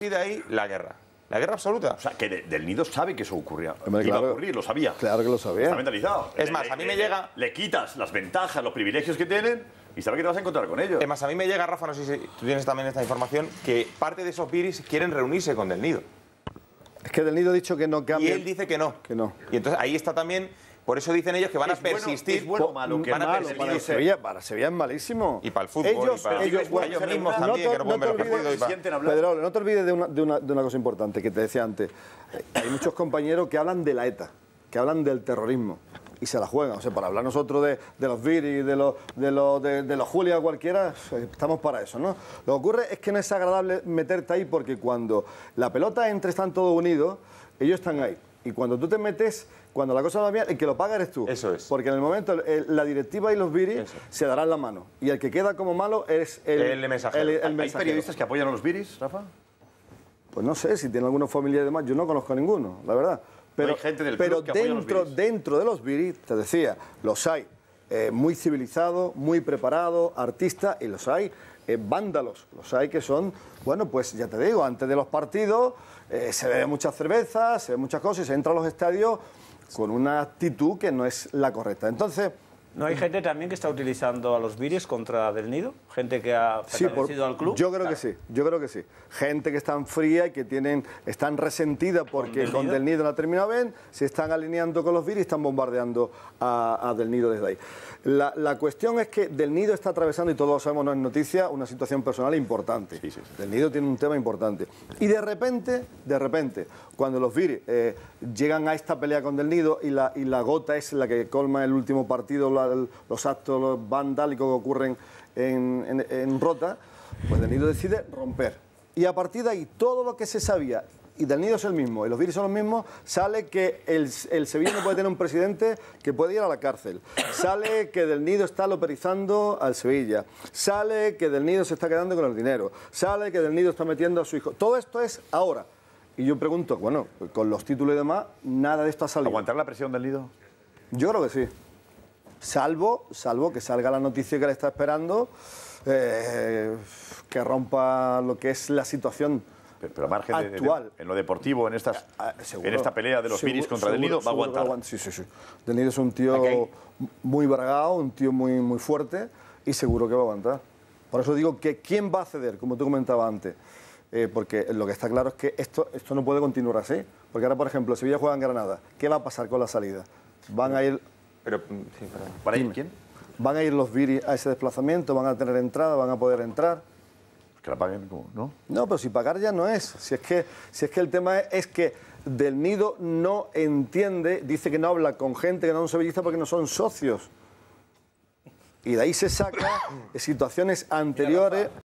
Y de ahí la guerra. La guerra absoluta. O sea, que del nido sabe que eso ocurría. que iba a ocurrir, lo sabía. Claro que lo sabía. Está mentalizado. Es más, a mí me llega. Le quitas las ventajas, los privilegios que tienen y sabe que te vas a encontrar con ellos. Es más, a mí me llega, Rafa, no sé si tú tienes también esta información, que parte de esos viris quieren reunirse con Del Nido. Es que Del Nido ha dicho que no cambia. Y él dice que no. Que no. Y entonces ahí está también por eso dicen ellos que van a persistir. Bueno, es malo, van a persistir. Sevilla, es malísimo. Y para el fútbol, ellos, mismos no también, Pedro, no te olvides de una, cosa importante que te decía antes. Eh, hay muchos compañeros que hablan de la ETA, que hablan del terrorismo y se la juegan. O sea, para hablar nosotros de, los Viri, de los, de, los, cualquiera, eh, estamos para eso, ¿no? Lo que ocurre es que no es agradable meterte ahí porque cuando la pelota entre están todos unidos, ellos están ahí. Y cuando tú te metes, cuando la cosa va bien, el que lo paga eres tú. Eso es. Porque en el momento la directiva y los viris se darán la mano. Y el que queda como malo es el, el mensajero. El, ¿Hay periodistas que apoyan a los viris, Rafa? Pues no sé, si tiene alguna familia y demás. Yo no conozco a ninguno, la verdad. Pero, hay gente del pero dentro, dentro de los viris, te decía, los hay. Eh, muy civilizado, muy preparado, artista, y los hay eh, vándalos. Los hay que son, bueno, pues ya te digo, antes de los partidos eh, se bebe muchas cervezas, se ve muchas cosas y se entra a los estadios con una actitud que no es la correcta. Entonces, ¿No hay gente también que está utilizando a los virus contra Del Nido? ¿Gente que ha pertenecido al club? Yo creo que ah. sí, yo creo que sí. Gente que está fría y que tienen, están resentida porque ¿Con Del, Nido no ha terminado bien, se están alineando con los virus y están bombardeando a, Del Nido desde ahí. La, cuestión es que Del Nido está atravesando, y todos sabemos, no es noticia, una situación personal importante. del Nido tiene un tema importante. Y de repente, de repente, cuando los virus eh, llegan a esta pelea con Del Nido y la, y la gota es la que colma el último partido, los actos vandálicos que ocurren en, Rota, pues Del Nido decide romper. Y a partir de ahí, todo lo que se sabía, y Del Nido es el mismo, y los virus son los mismos, sale que el, el Sevilla no puede tener un presidente que puede ir a la cárcel. Sale que Del Nido está loperizando al Sevilla. Sale que Del Nido se está quedando con el dinero. Sale que Del Nido está metiendo a su hijo. Todo esto es ahora. Y yo pregunto, bueno, con los títulos y demás, nada de esto ha salido. ¿Aguantar la presión del Nido? Yo creo que sí salvo, salvo que salga la noticia que le está esperando, eh, que rompa lo que es la situación pero, margen actual. De, en lo deportivo, en, estas, ah, ah, en esta pelea de los Piris contra Del Nido, va a aguantar. Sí, sí, sí. Del Nido es un tío muy bragado, un tío muy, muy fuerte y seguro que va a aguantar. Por eso digo que quién va a ceder, como tú comentaba antes. Eh, porque lo que está claro es que esto, esto no puede continuar así. Porque ahora, por ejemplo, Sevilla juega en Granada. ¿Qué va a pasar con la salida? Van a ir pero, mm, ¿Para ir quién? Van a ir los Viri a ese desplazamiento, van a tener entrada, van a poder entrar. Pues que la paguen, ¿no? No, pero si pagar ya no es. Si es que, si es que el tema es, que Del Nido no entiende, dice que no habla con gente que no se sevillista porque no son socios. Y de ahí se saca situaciones anteriores